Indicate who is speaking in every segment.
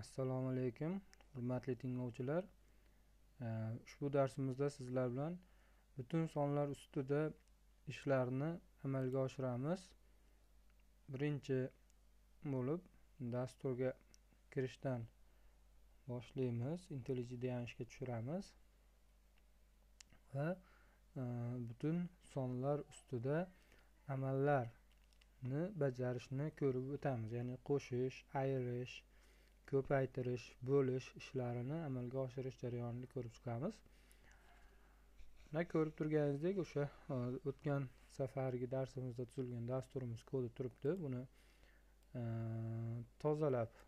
Speaker 1: assalomu alaykum hurmatli tinglovchilar ushbu e, darsimizda sizlar bilan butun sonlar ustida ishlarni amalga oshiramiz birinchi bo'lib dasturga kirishdan boshlaymiz intellijideanishga tushiramiz va e, butun sonlar ustida amallarni bajarishni ko'rib o'tamiz ya'ni qo'shish ayirish ko'paytirish bo'lish ishlarini amalga oshirish jarayonini ko'rib chiqamiz mana ko'rib turganingizdek o'sha e, o'tgan safargi darsimizda tuzilgan dasturimiz kodi turibdi buni e, tozalab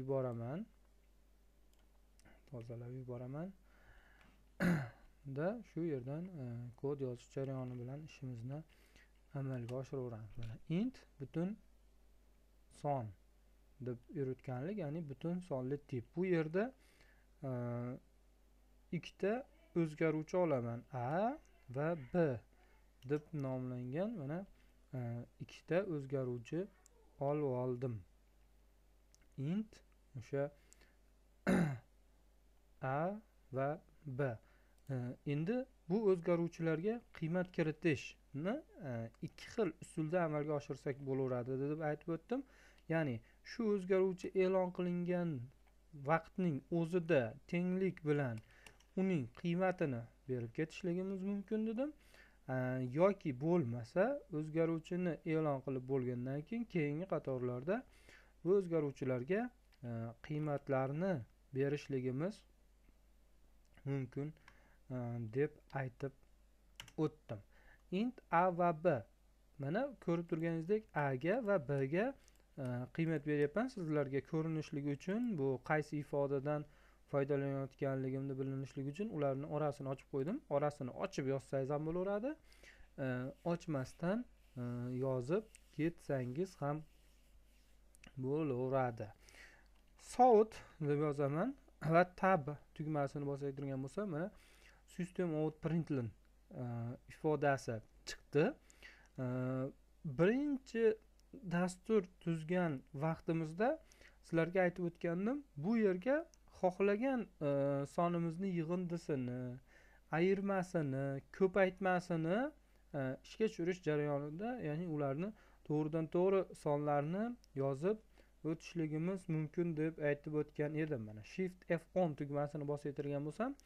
Speaker 1: yuboraman tozalab yuboraman da shu yerdan e, kod yozish jarayoni bilan ishimizni amalga oshiraveramiz mana int butun son deb yuritganlik ya'ni butun sonli tip bu yerda e, ikkita o'zgaruvchi olaman a va b deb nomlangan mana e, ikkita o'zgaruvchi olib oldim int o'sha a va b e, endi bu o'zgaruvchilarga qiymat kiritishni ikki xil usulda amalga oshirsak bo'laveradi deb aytib o'tdim ya'ni shu o'zgaruvchi e'lon qilingan vaqtning o'zida tenglik bilan uning qiymatini berib ketishligimiz mumkin dedim yoki bo'lmasa o'zgaruvchini e'lon qilib bo'lgandan keyin keyingi qatorlarda bu o'zgaruvchilarga qiymatlarni berishligimiz mumkin deb aytib o'tdim int a va b mana ko'rib turganingizdek a ga va b ga Э, qiymat beryapman sizlarga ko'rinishligi uchun bu qaysi ifodadan foydalanayotganligimni bilinishligi uchun ularni orasini ochib qo'ydim orasini ochib yozsangiz ham bo'laveradi э, ochmasdan э, yozib ketsangiz ham bo'laveradi sout deb yozaman va tab tugmasini bosayotgan bo'lsa mana system out printlin ifodasi chiqdi birinchi dastur tuzgan vaqtimizda sizlarga aytib o'tgandim bu yerga xohlagan e, sonimizni yig'indisini ayirmasini ko'paytmasini e, ishga tushirish jarayonida ya'ni ularni to'g'ridan to'g'ri sonlarni yozib o'tishligimiz mumkin deb aytib o'tgan edim mana shift f o'n tugmasini bosaytirgan bo'lsam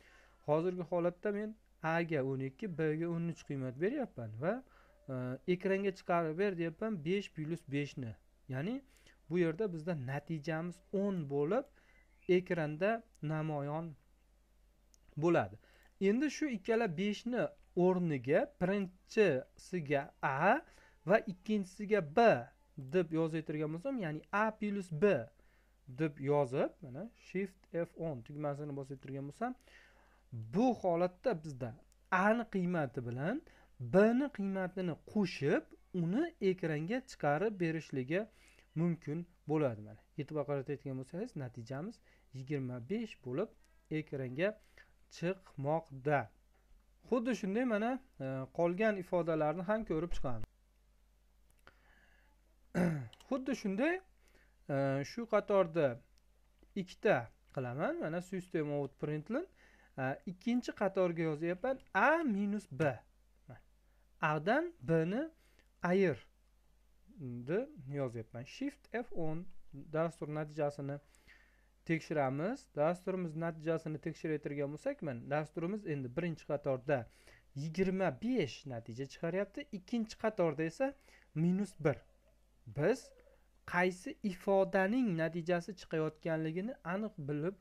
Speaker 1: hozirgi holatda men a ga o'n ikki b ga o'n uch qiymat beryapman va ekranga chiqarib ber deyapman besh plyus beshni ya'ni bu yerda bizda natijamiz o'n bo'lib ekranda namoyon bo'ladi endi shu ikkala beshni o'rniga birinchisiga a va ikkinchisiga b deb yozib bo'lsam ya'ni a plyus b deb yozib mana shift f10 tugmasini bosib turgan bo'lsam bu holatda bizda a ni qiymati bilan b ni qiymatini qo'shib uni ekranga chiqarib berishligi mumkin bo'ladi mana e'tibor qaratayotgan bo'lsangiz natijamiz yigirma besh bo'lib ekranga chiqmoqda xuddi shunday mana e, qolgan ifodalarni ham ko'rib chiqamiz xuddi shunday e, shu qatorda ikkita qilaman mana system out printlin e, ikkinchi qatorga yozyapman a minus b adan bni ayir ni yozyapman shift f10 dastur natijasini tekshiramiz dasturimiz natijasini tekshirayotgan bo'lsakman dasturimiz endi birinci qatorda 25 natija chiqaryapti İkinci qatorda esa minus 1 biz qaysi ifodaning natijasi chiqayotganligini aniq bilib e,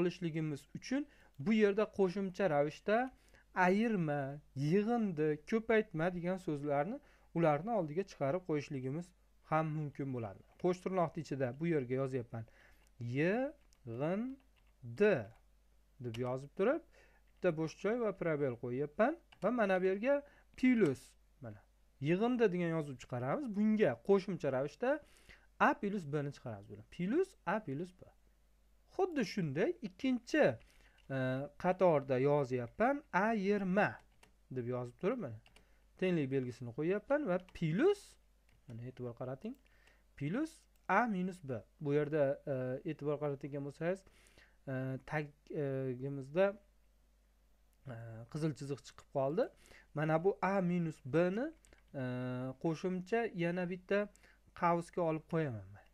Speaker 1: olishligimiz uchun bu yerda qo'shimcha ravishda ayirma yig'indi ko'paytma degan so'zlarni ularni oldiga chiqarib qo'yishligimiz ham mumkin bo'ladi qo'sh tirnoqni ichida bu yerga yozyapman yig'indi deb yozib turib bitta bo'sh joy va probel qo'yyapman va mana bu yerga plyus mana yig'indi degan yozuv chiqaramiz bunga qo'shimcha ravishda a plyus bni chiqaramiz plyus a plyus b xuddi shunday ikkinchi Э, qatorda yozyapman ayirma deb yozib turib mana tenglik belgisini qo'yyapman va plyus mana e'tibor qarating plyus a minus b bu yerda e, e'tibor qaratadigan bo'lsangiz e, tagimizda e, qizil chiziq chiqib qoldi mana bu a minus bni qo'shimcha yana bitta qavsga olib qo'yaman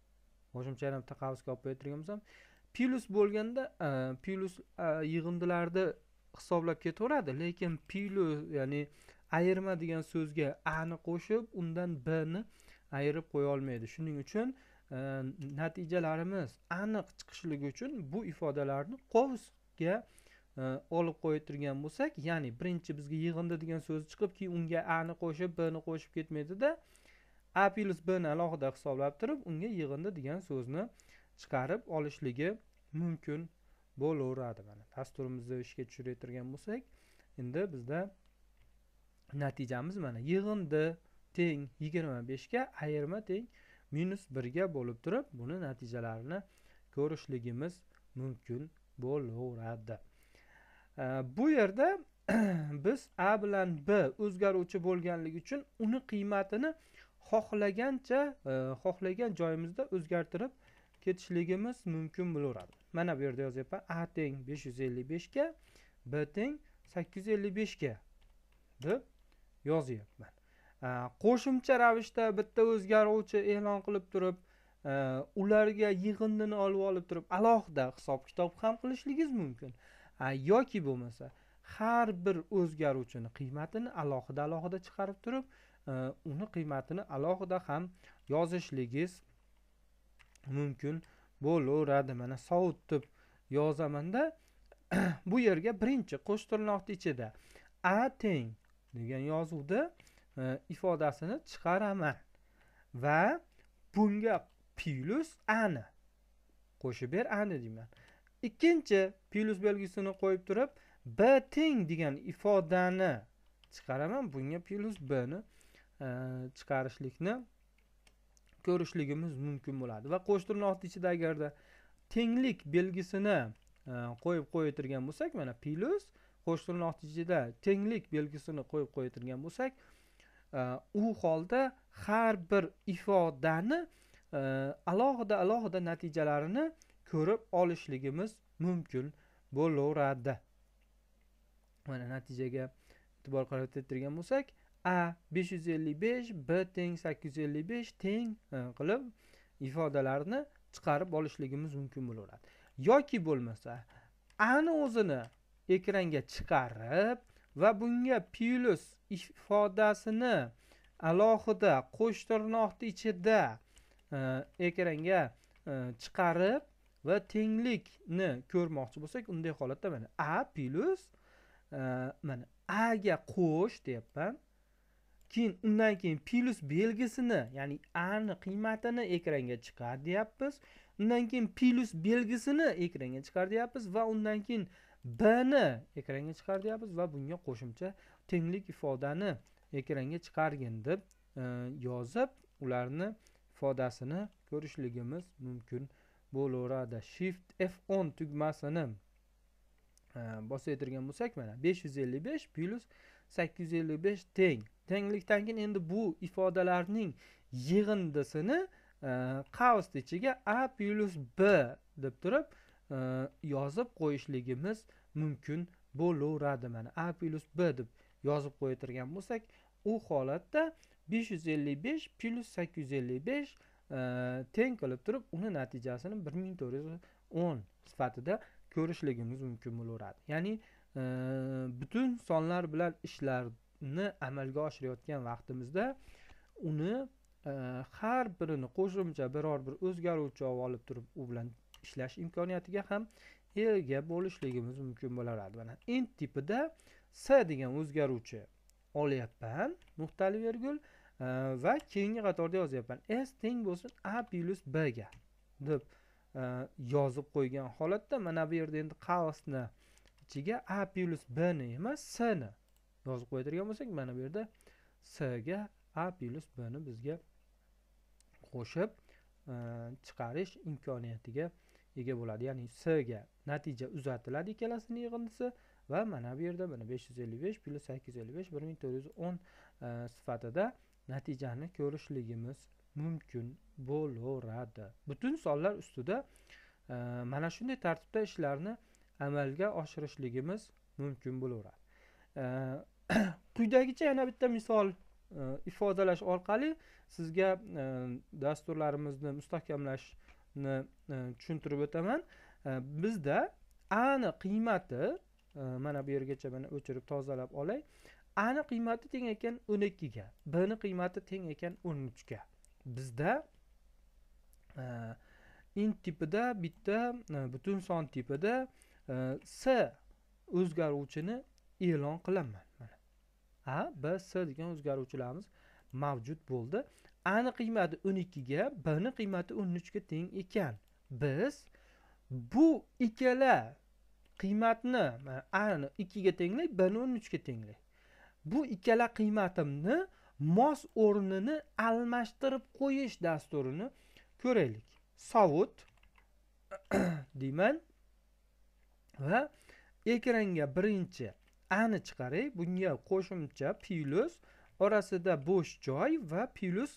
Speaker 1: qo'shimcha yana bitta qavsga olib qo'yadigan bo'lsam plyus bo'lganda e, plyus e, yig'indilarni hisoblab ketaveradi lekin plyus ya'ni ayirma degan so'zga ani qo'shib undan bni ayirib qo'ya olmaydi shuning uchun e, natijalarimiz aniq chiqishligi uchun bu ifodalarni qovusga olib qo'yib turgan bo'lsak ya'ni birinchi bizga yig'indi degan so'z chiqib keyin unga ani qo'shib bni qo'shib ketmaydida a b bni alohida hisoblab turib unga yig'indi degan so'zni chiqarib olishligi mumkin bo'laveradi mana dasturimizni ishga tushirayotgan bo'lsak endi bizda natijamiz mana yig'indi teng yigirma beshga ayirma teng minus birga bo'lib turib buni natijalarini ko'rishligimiz mumkin bo'laveradi bu yerda biz a bilan b o'zgaruvchi bo'lganligi uchun uni qiymatini xohlagancha e, xohlagan joyimizda o'zgartirib ketishligimiz mumkin bo'laveradi mana bu yerda yozyapman a teng besh yuz ellik beshga b teng sakkiz yuz ellik beshga deb yozyapman qo'shimcha ravishda bitta o'zgaruvchi e'lon qilib turib e, ularga yig'indini olib olib turib alohida hisob kitob ham qilishligingiz mumkin yoki bo'lmasa har bir o'zgaruvchini qiymatini alohida alohida chiqarib turib e, uni qiymatini alohida ham yozishligingiz mumkin bo'laveradi mana deb yozamanda bu yerga birinchi qo'sh tirnoqni ichida a teng degan yozuvni e, ifodasini chiqaraman va bunga plyus ani qo'shib ber ani deyman ikkinchi plyus belgisini qo'yib turib b teng degan ifodani chiqaraman bunga plyus bni e, chiqarishlikni e, ko'rishligimiz mumkin bo'ladi va qo'sh tirnoqni ichida agarda tenglik belgisini e, qo'yib qo'yitirgan bo'lsak mana plyus qo'sh tirnoqni ichida tenglik belgisini qo'yib qo'yitirgan bo'lsak e, u holda har bir ifodani e, alohida alohida natijalarini ko'rib olishligimiz mumkin bo'laveradi mana natijaga e'tibor qaratayotgan bo'lsak a 555 b teng 855 teng e, qilib ifodalarni chiqarib olishligimiz mumkin bo'laveradi yoki bo'lmasa ani o'zini ekranga chiqarib va bunga plus ifodasini alohida qo'sh tirnoqni ichida e, ekranga e, chiqarib va tenglikni ko'rmoqchi bo'lsak unday holatda mana a plus mana a ga qo'sh deyapman keyin undan keyin plyus belgisini ya'ni ani qiymatini ekranga chiqar deyapmiz undan keyin plyus belgisini ekranga chiqar deyapmiz va undan keyin bni ekranga chiqar deyapmiz va bunga qo'shimcha tenglik ifodani ekranga chiqargin deb e, yozib ularni ifodasini ko'rishligimiz mumkin bo'laveradi shift f 10 tugmasini e, o'tirgan bo'lsak mana 555 yuz plyus teng tenglikdan keyin endi bu ifodalarning yig'indisini e, qausni ichiga a plyus b deb turib e, yozib qo'yishligimiz mumkin bo'laveradi mana a plyus b deb yozib qo'ytirgan bo'lsak u holatda 555 plyus 855 teng qilib turib uni natijasini 1410 sifatida ko'rishligimiz mumkin bo'laveradi ya'ni e, butun sonlar bilan ishlar ni amalga oshirayotgan vaqtimizda uni e, har birini qo'shimcha biror bir o'zgaruvchi olib turib u bilan ishlash imkoniyatiga ham ega bo'lishligimiz mumkin bo'laradi mana int tipida s degan o'zgaruvchi olyapman nuqtali vergul e, va keyingi qatorda yozyapman s teng bo'lsin a plyus b ga deb e, yozib qo'ygan holatda mana bu yerda endi qavsni ichiga a plyus bni emas sni yozib qo'yadigan bo'lsak mana bu yerda s ga a plyus ni bizga qo'shib e, chiqarish imkoniyatiga ega bo'ladi ya'ni s ga natija uzatiladi ikkalasini yig'indisi va mana bu yerda mana besh yuz ellik besh plyus sakkiz yuz ellik besh bir ming to'rt yuz o'n e, sifatida natijani ko'rishligimiz mumkin bo'laveradi butun sonlar ustida e, mana shunday tartibda ishlarni amalga oshirishligimiz mumkin bo'laveradi quyidagicha yana bitta misol e, ifodalash orqali sizga e, dasturlarimizni mustahkamlashni e, tushuntirib o'taman bizda ani qiymati mana bu yergacha mana o'chirib tozalab olay ani qiymati teng ekan o'n ikkiga bni qiymati teng ekan o'n uchga bizda int tipida bitta butun son tipida s o'zgaruvchini e'lon qilaman mana a b s degan o'zgaruvchilarimiz mavjud bo'ldi ani qiymati o'n ikkiga bni qiymati o'n uchga teng ekan biz bu ikkala qiymatni ani ikkiga tenglay bni o'n uchga tenglay bu ikkala qiymatimni mos o'rnini almashtirib qo'yish dasturini ko'raylik sovut deyman va ekranga birinchi ani chiqaray bunga qo'shimcha plyus orasida bo'sh joy va plyus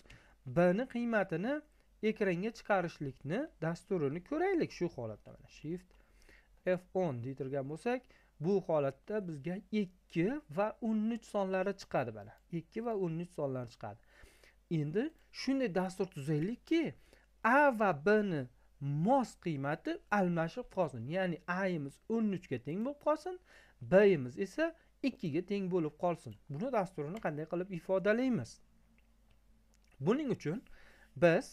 Speaker 1: b ni qiymatini ekranga chiqarishlikni dasturini ko'raylik shu holatda mana shift f10 deytirgan bo'lsak bu holatda bizga 2 va 13 sonlari chiqadi mana 2 va 13 sonlari chiqadi endi shunday dastur tuzaylikki a va b ni mos qiymati almashib qolsin ya'ni a imiz 13 ga teng bo'lib qolsin bayimiz esa ikkiga teng bo'lib qolsin buni dasturini qanday qilib ifodalaymiz buning uchun biz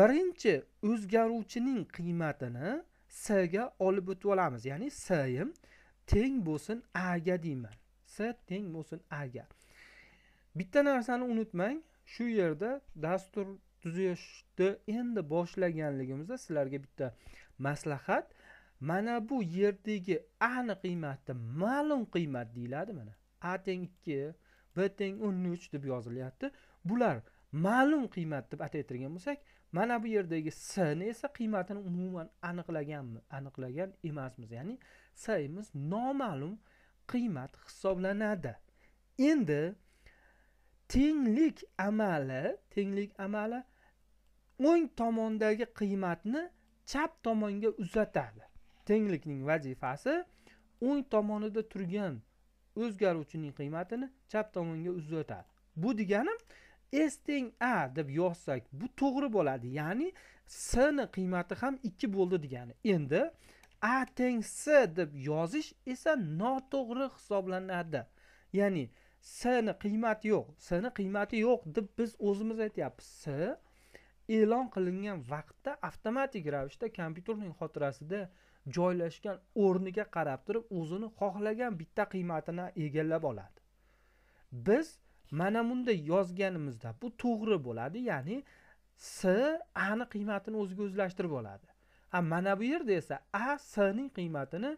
Speaker 1: birinchi o'zgaruvchining qiymatini s ga olib o'tib olamiz ya'ni sm teng bo'lsin a ga deyman s teng bo'lsin a ga bitta narsani unutmang shu yerda dastur tuzishni endi boshlaganligimizda sizlarga bitta maslahat mana bu yerdagi aniq qiymatni ma'lum qiymat deyiladi mana a teng ikki b teng o'n uch deb yozilyapti bular ma'lum qiymat deb ataytirgan bo'lsak mana bu yerdagi sni esa qiymatini umuman aniqlaganmi aniqlagan emasmiz ya'ni simiz noma'lum qiymat hisoblanadi endi tenglik amali tenglik amali o'ng tomondagi qiymatni chap tomonga uzatadi tenglikning vazifasi o'ng tomonida turgan o'zgaruvchining qiymatini chap tomonga uzatadi bu degani s teng a deb yozsak bu to'g'ri bo'ladi ya'ni s ni qiymati ham ikki bo'ldi degani endi a teng s deb yozish esa noto'g'ri hisoblanadi ya'ni s ni qiymati yo'q s ni qiymati yo'q deb biz o'zimiz aytyapmiz s e'lon qilingan vaqtda avtomatik ravishda kompyuterning xotirasida joylashgan o'rniga qarab turib o'zini xohlagan bitta qiymatini egallab oladi biz mana bunday yozganimizda bu to'g'ri bo'ladi ya'ni s ani qiymatini o'ziga o'zlashtirib oladi a mana bu yerda esa a sning qiymatini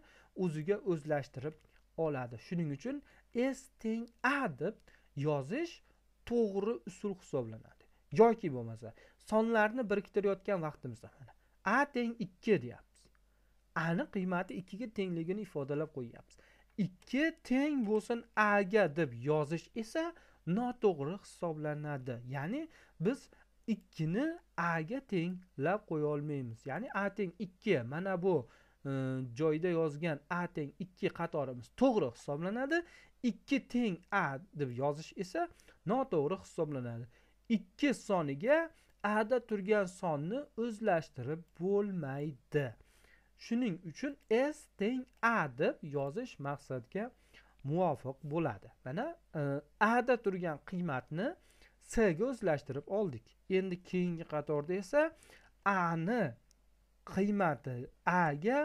Speaker 1: o'ziga o'zlashtirib oladi shuning uchun s teng a deb yozish to'g'ri usul hisoblanadi yoki bo'lmasa sonlarni biriktirayotgan vaqtimizda mana a teng ikki deyapti ani qiymati ikkiga tengligini ifodalab qo'yyapmiz ikki teng bo'lsin aga deb yozish esa noto'g'ri hisoblanadi ya'ni biz ikkini aga tenglab qo'ya olmaymiz ya'ni a teng ikki mana bu e, joyda yozgan a teng ikki qatorimiz to'g'ri hisoblanadi ikki teng a deb yozish esa noto'g'ri hisoblanadi ikki soniga ada turgan sonni o'zlashtirib bo'lmaydi shuning uchun s teng a deb yozish maqsadga muvofiq bo'ladi mana e, a da turgan qiymatni s ga o'zlashtirib oldik endi keyingi qatorda esa a ni qiymati a ga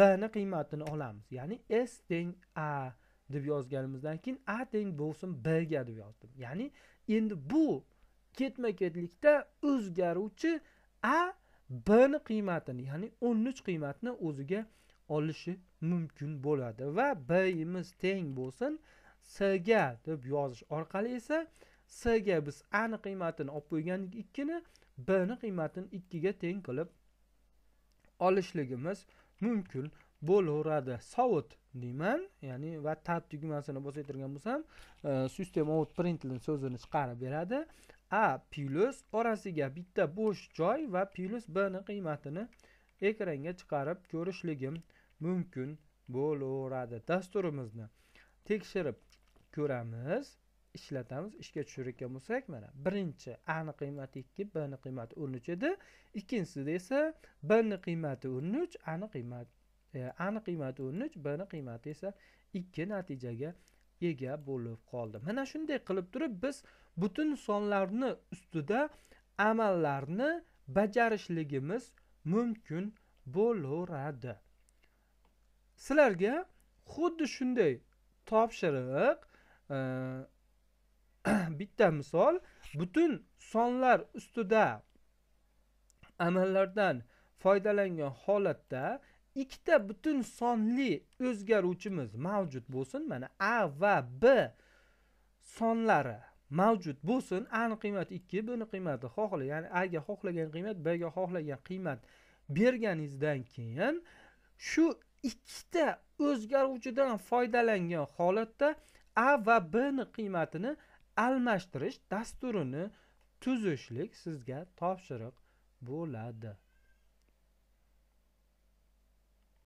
Speaker 1: b ni qiymatini olamiz ya'ni s teng a deb yozganimizdan keyin a teng bo'lsin b ga deb yozdim ya'ni endi bu ketma ketlikda o'zgaruvchi a b ni qiymatini ya'ni o'n uch qiymatni o'ziga olishi mumkin bo'ladi va b imiz teng bo'lsin s ga deb yozish orqali esa s ga biz a ni qiymatini olib qo'ygandik ikkini b ni qiymatini ikkiga teng qilib olishligimiz mumkin bo'laveradi sovut deyman ya'ni va tab tugmasini bosaytirgan bo'lsam e, system out println so'zini chiqarib beradi a plyus orasiga bitta bo'sh joy va plyus b ni qiymatini ekranga chiqarib ko'rishligim mumkin bo'laveradi dasturimizni tekshirib ko'ramiz ishlatamiz ishga tushirgan bo'lsak mana birinchi a ni qiymati ikki b ni qiymati o'n uch edi ikkinchisida esa b ni qiymati o'n uch a ni qiymati e, a ni qiymati o'n uch b ni qiymati esa ikki natijaga ega bo'lib qoldi mana shunday qilib turib biz butun sonlarni ustida amallarni bajarishligimiz mumkin bo'laveradi sizlarga xuddi shunday topshiriq e, bitta misol butun sonlar ustida amallardan foydalangan holatda ikkita butun sonli o'zgaruvchimiz mavjud bo'lsin mana a va b sonlari mavjud bo'lsin ani qiymati ikki buni qiymati xohlagan aga xohlagan qiymat bga xohlagan qiymat berganingizdan keyin shu ikkita o'zgaruvchidan foydalangan holatda a va b qiymatini almashtirish dasturini tuzishlik sizga topshiriq bo'ladi